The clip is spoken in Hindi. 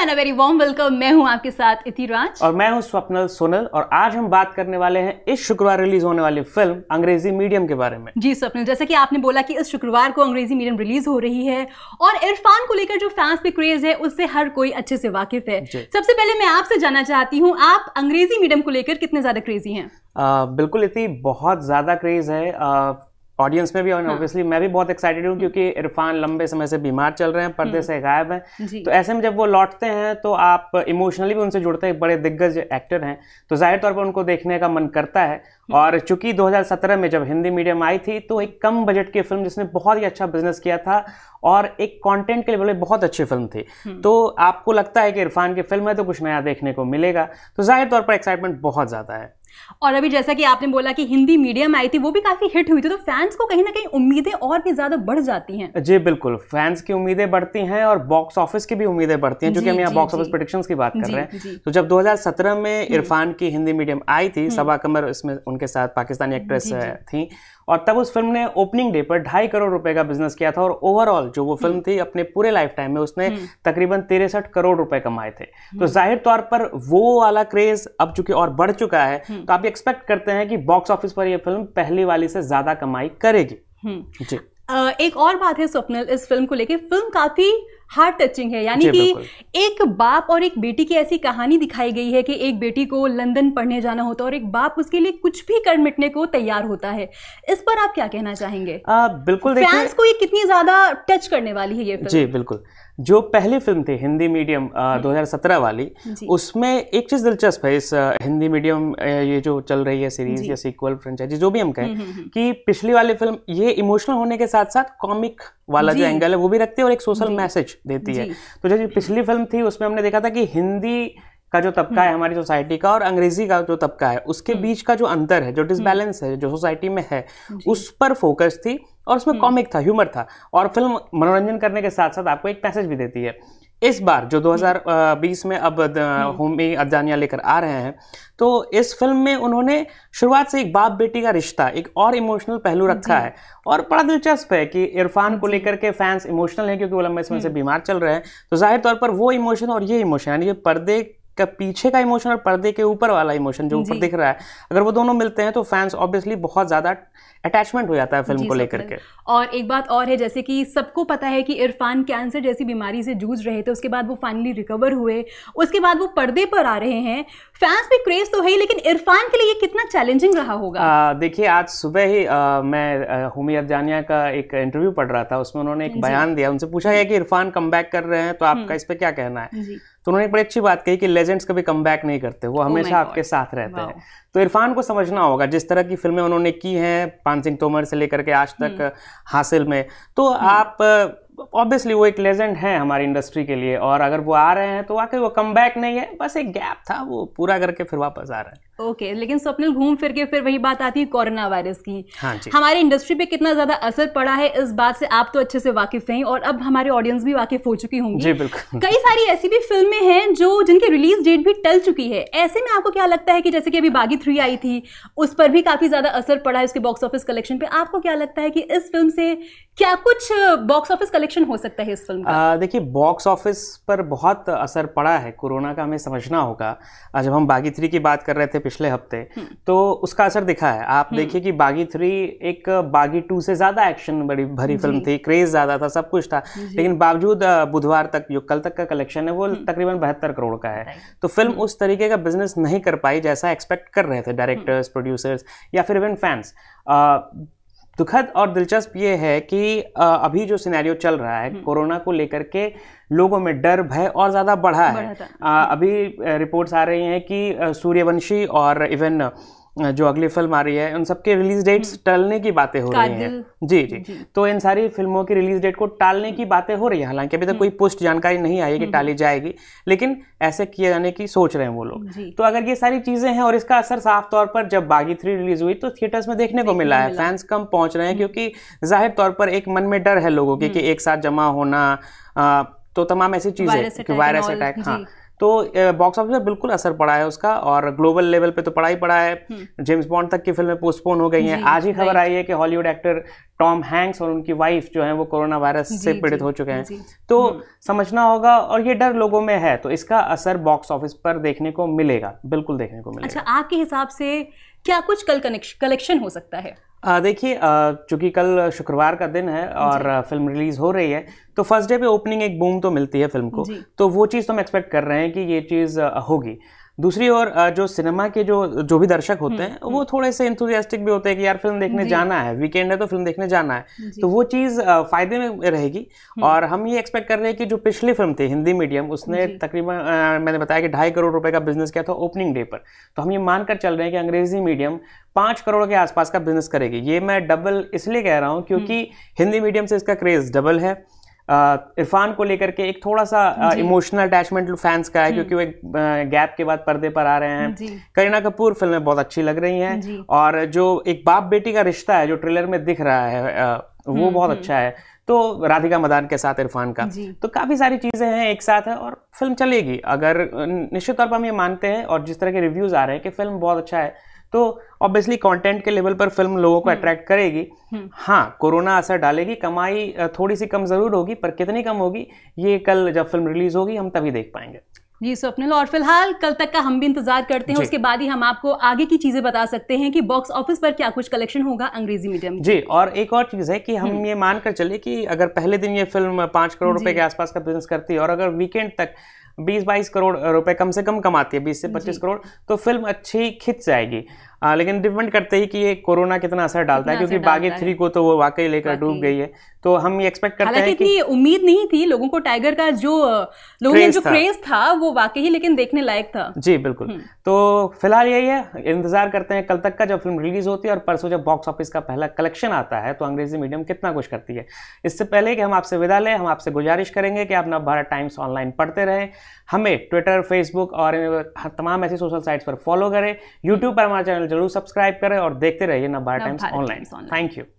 And a very warm welcome मैं हूं आपके साथ इतिराज और मैं हूं स्वप्नल सोनल और आज हम बात करने वाले हैं इस शुक्रवार रिलीज होने वाली फिल्म अंग्रेजी मीडियम के बारे में जी स्वप्नल जैसे कि आपने बोला कि इस शुक्रवार को अंग्रेजी मीडियम रिलीज हो रही है और इरफान को लेकर जो फैंस पे क्रेज है उससे हर कोई अच्छे से वाकिफ है सबसे पहले मैं आपसे जानना चाहती हूँ आप अंग्रेजी मीडियम को लेकर कितने ज्यादा क्रेजी हैं बिल्कुल इतनी बहुत ज्यादा क्रेज है ऑडियंस में भी और ऑब्वियसली हाँ. मैं भी बहुत एक्साइटेड हूँ क्योंकि हम्म। इरफान लंबे समय से बीमार चल रहे हैं पर्दे से हम्म। गायब हैं तो ऐसे में जब वो लौटते हैं तो आप इमोशनली भी उनसे जुड़ते हैं बड़े दिग्गज एक्टर हैं तो जाहिर तौर पर उनको देखने का मन करता है हम्म। और चूंकि 2017 में जब हिंदी मीडियम आई थी तो एक कम बजट की फिल्म जिसने बहुत ही अच्छा बिजनेस किया था और एक कंटेंट के लिए बहुत अच्छी फिल्म थी तो आपको लगता है कि इरफान की फिल्म है तो कुछ नया देखने को मिलेगा तो जाहिर तौर पर एक्साइटमेंट बहुत ज़्यादा है और अभी जैसा कि आपने बोला कि हिंदी मीडियम आई थी वो भी काफी हिट हुई थी तो फैंस को कहीं ना कहीं उम्मीदें और भी ज्यादा बढ़ जाती हैं जी बिल्कुल फैंस की उम्मीदें बढ़ती हैं और बॉक्स ऑफिस की भी उम्मीदें बढ़ती हैं क्योंकि हम यहाँ बॉक्स ऑफिस प्रोडिक्शन की बात कर रहे हैं तो जब 2017 में हम्म। इरफान की हिंदी मीडियम आई थी हम्म। सबा कमर इसमें उनके साथ पाकिस्तानी एक्ट्रेस थी और तब उस फिल्म ने ओपनिंग डे पर ढाई करोड़ रुपए का बिजनेस किया था और ओवरऑल जो वो फिल्म हम्म। थी अपने पूरे लाइफ टाइम में उसने हम्म। तकरीबन तिरसठ करोड़ रुपए कमाए थे तो हम्म। जाहिर तौर पर वो वाला क्रेज अब चूंकि और बढ़ चुका है तो आप एक्सपेक्ट करते हैं कि बॉक्स ऑफिस पर यह फिल्म पहली वाली से ज्यादा कमाई करेगी जी एक और बात है स्वप्निल इस फिल्म को लेकर फिल्म काफी हार्ट टचिंग है यानी कि एक बाप और एक बेटी की ऐसी कहानी दिखाई गई है कि एक बेटी को लंदन पढ़ने जाना होता है और एक बाप उसके लिए कुछ भी कर मिटने को तैयार होता है इस पर आप क्या कहना चाहेंगे आ, बिल्कुल फैंस को ये कितनी ज्यादा टच करने वाली है ये फिल्म जी बिल्कुल जो पहली फिल्म थी हिंदी मीडियम आ, 2017 वाली उसमें एक चीज़ दिलचस्प है इस हिंदी मीडियम ये जो चल रही है सीरीज या सीक्वल फ्रेंचाइजी जो भी हम कहें हम्म, हम्म, हम्म। कि पिछली वाली फिल्म ये इमोशनल होने के साथ साथ कॉमिक वाला जो एंगल है वो भी रखती है और एक सोशल मैसेज देती है तो जो पिछली फिल्म थी उसमें हमने देखा था कि हिंदी का जो तबका है हम्म। हमारी सोसाइटी का और अंग्रेजी का जो तबका है उसके हम्म। बीच का जो अंतर है जो डिसबैलेंस हम्म। है जो सोसाइटी में है उस पर फोकस थी और उसमें कॉमिक था ह्यूमर था और फिल्म मनोरंजन करने के साथ साथ आपको एक मैसेज भी देती है इस बार जो 2020 हम्म। में अब हम्म। होमी अदानिया लेकर आ रहे हैं तो इस फिल्म में उन्होंने शुरुआत से एक बाप बेटी का रिश्ता एक और इमोशनल पहलू रखा है और बड़ा दिलचस्प है कि इरफान को लेकर के फैंस इमोशनल हैं क्योंकि वो लंबे समय से हम्म। बीमार चल रहे हैं तो जाहिर तौर पर वो इमोशन और ये इमोशन यानी कि पर्दे का पीछे का इमोशन और पर्दे के ऊपर वाला इमोशन जो ऊपर दिख रहा है अगर वो दोनों मिलते हैं तो फैंस ऑब्वियसली बहुत ज्यादा अटैचमेंट हो जाता है फिल्म को लेकर के और एक बात और है जैसे कि सबको पता है कि इरफान कैंसर जैसी बीमारी से जूझ रहे थे उसके बाद वो फाइनली रिकवर हुए उसके बाद वो पर्दे पर आ रहे हैं फैंस भी क्रेज तो है ही लेकिन इरफान के लिए कितना चैलेंजिंग रहा होगा देखिए आज सुबह ही आ, मैं होमी अफजानिया का एक इंटरव्यू पढ़ रहा था उसमें उन्होंने एक बयान दिया उनसे पूछा गया कि इरफान कम कर रहे हैं तो हम्म। आपका इस पर क्या कहना है तो उन्होंने एक बड़ी अच्छी बात कही कि लेजेंड्स कभी कम बैक नहीं करते वो oh हमेशा oh आपके साथ रहते हैं तो इरफान को समझना होगा जिस तरह की फिल्में उन्होंने की हैं पान सिंह तोमर से लेकर के आज तक हम्म। हासिल में तो हम्म। आप ऑब्वियसली वो एक लेजेंड हैं हमारी इंडस्ट्री के लिए और अगर वो आ रहे हैं तो वाकई वो कम बैक नहीं है बस एक गैप था वो पूरा करके फिर वापस आ रहे हैं ओके okay, लेकिन स्वप्निल घूम फिर के फिर वही बात आती है कोरोना वायरस की हाँ जी। हमारी इंडस्ट्री पे कितना ज्यादा असर पड़ा है इस बात से आप तो अच्छे से वाकिफ हैं और अब हमारे ऑडियंस भी वाकिफ हो चुकी होंगी जी बिल्कुल कई सारी ऐसी भी फिल्में हैं जो जिनके रिलीज डेट भी टल चुकी है ऐसे में आपको क्या लगता है कि जैसे कि अभी बागी थ्री आई थी उस पर भी काफी ज्यादा असर पड़ा है उसके बॉक्स ऑफिस कलेक्शन पे आपको क्या लगता है कि इस फिल्म से क्या कुछ बॉक्स ऑफिस कलेक्शन हो सकता है इस फिल्म का देखिए बॉक्स ऑफिस पर बहुत असर पड़ा है कोरोना का हमें समझना होगा जब हम बागी थ्री की बात कर रहे थे पिछले हफ्ते हम्म। तो उसका असर दिखा है आप हम्म। देखिए कि बागी थ्री एक बागी टू से ज़्यादा एक्शन बड़ी भरी फिल्म थी क्रेज ज़्यादा था सब कुछ था लेकिन बावजूद बुधवार तक जो कल तक का कलेक्शन है वो हम्म। तकरीबन बहत्तर करोड़ का है तो फिल्म उस तरीके का बिजनेस नहीं कर पाई जैसा एक्सपेक्ट कर रहे थे डायरेक्टर्स प्रोड्यूसर्स या फिर इवन फैंस दुखद और दिलचस्प ये है कि अभी जो सिनेरियो चल रहा है हम्म। कोरोना को लेकर के लोगों में डर भय और ज़्यादा बढ़ा है अभी रिपोर्ट्स आ रही हैं कि सूर्यवंशी और इवन जो अगली फिल्म आ रही है उन सबके रिलीज डेट्स हम्म। टलने की बातें हो रही हैं जी, जी जी तो इन सारी फिल्मों की रिलीज डेट को टालने की बातें हो रही है हालांकि अभी तक हम्म। कोई पुष्ट जानकारी नहीं आई कि हम्म। टाली जाएगी लेकिन ऐसे किए जाने की सोच रहे हैं वो लोग तो अगर ये सारी चीज़ें हैं और इसका असर साफ तौर पर जब बागी थ्री रिलीज हुई तो थिएटर्स में देखने को मिला है फैंस कम पहुँच रहे हैं क्योंकि जाहिर तौर पर एक मन में डर है लोगों के एक साथ जमा होना तो तमाम ऐसी चीज़ें वायरस अटैक हाँ तो बॉक्स ऑफिस पर बिल्कुल असर पड़ा है उसका और ग्लोबल लेवल पे तो पड़ा ही पड़ा है जेम्स हम्म। बॉन्ड तक की फिल्में पोस्टपोन हो गई हैं आज ही खबर आई है कि हॉलीवुड एक्टर टॉम हैंक्स और उनकी वाइफ जो है वो कोरोना वायरस से पीड़ित हो चुके हैं तो हम्म। समझना होगा और ये डर लोगों में है तो इसका असर बॉक्स ऑफिस पर देखने को मिलेगा बिल्कुल देखने को अच्छा, मिलेगा अच्छा आपके हिसाब से क्या कुछ कल कलेक्शन हो सकता है देखिए चूंकि कल शुक्रवार का दिन है और फिल्म रिलीज़ हो रही है तो फर्स्ट डे पे ओपनिंग एक बूम तो मिलती है फिल्म को तो वो चीज़ तो हम एक्सपेक्ट कर रहे हैं कि ये चीज़ होगी दूसरी ओर जो सिनेमा के जो जो भी दर्शक होते हम्म, हैं हम्म। वो थोड़े से इंथुजियास्टिक भी होते हैं कि यार फिल्म तो देखने जाना है वीकेंड है तो फिल्म देखने जाना है तो वो चीज़ फायदे में रहेगी हम्म। और हम ये एक्सपेक्ट कर रहे हैं कि जो पिछली फिल्म थी हिंदी मीडियम उसने तकरीबन मैंने बताया कि ढाई करोड़ रुपए का बिजनेस किया था ओपनिंग डे पर तो हम ये मानकर चल रहे हैं कि अंग्रेजी मीडियम पाँच करोड़ के आसपास का बिजनेस करेगी ये मैं डबल इसलिए कह रहा हूँ क्योंकि हिंदी मीडियम से इसका क्रेज़ डबल है इरफान को लेकर के एक थोड़ा सा इमोशनल अटैचमेंट फैंस का है क्योंकि वो एक गैप के बाद पर्दे पर आ रहे हैं करीना कपूर फिल्में बहुत अच्छी लग रही हैं और जो एक बाप बेटी का रिश्ता है जो ट्रेलर में दिख रहा है वो हम्म, बहुत हम्म। अच्छा है तो राधिका मदान के साथ इरफान का तो काफ़ी सारी चीज़ें हैं एक साथ है और फिल्म चलेगी अगर निश्चित तौर पर हम ये मानते हैं और जिस तरह के रिव्यूज़ आ रहे हैं कि फिल्म बहुत अच्छा है तो ऑब्वियसली कंटेंट के लेवल पर फिल्म लोगों को अट्रैक्ट हम्म। करेगी हम्म। हाँ कोरोना असर डालेगी कमाई थोड़ी सी कम जरूर होगी पर कितनी कम होगी ये कल जब फिल्म रिलीज होगी हम तभी देख पाएंगे जी स्वप्निल और फिलहाल कल तक का हम भी इंतजार करते हैं उसके बाद ही हम आपको आगे की चीजें बता सकते हैं कि बॉक्स ऑफिस पर क्या कुछ कलेक्शन होगा अंग्रेजी मीडियम जी और एक और चीज है कि हम हम्म। ये मानकर चले कि अगर पहले दिन ये फिल्म पांच करोड़ रुपए के आसपास का बिजनेस करती है और अगर वीकेंड तक बीस बाईस करोड़ रुपए कम से कम कमाती है बीस से पच्चीस करोड़ तो फिल्म अच्छी खिंच जाएगी आ, लेकिन डिपेंड करते ही कि ये कोरोना कितना असर डालता है क्योंकि बागी थ्री को तो वो वाकई लेकर डूब गई है तो हम ये एक्सपेक्ट करते हैं कि उम्मीद नहीं थी लोगों को टाइगर का जो लोगों ने जो क्रेज था वो वाकई ही लेकिन देखने लायक था जी बिल्कुल हम्म। तो फिलहाल यही है इंतजार करते हैं कल तक का जब फिल्म रिलीज होती है और परसों जब बॉक्स ऑफिस का पहला कलेक्शन आता है तो अंग्रेजी मीडियम कितना कुछ करती है इससे पहले कि हम आपसे विदा लें हम आपसे गुजारिश करेंगे कि आप नव भारत टाइम्स ऑनलाइन पढ़ते रहें हमें ट्विटर फेसबुक और तमाम ऐसी सोशल साइट्स पर फॉलो करें यूट्यूब पर हमारा चैनल जरूर सब्सक्राइब करें और देखते रहिए नव टाइम्स ऑनलाइन थैंक यू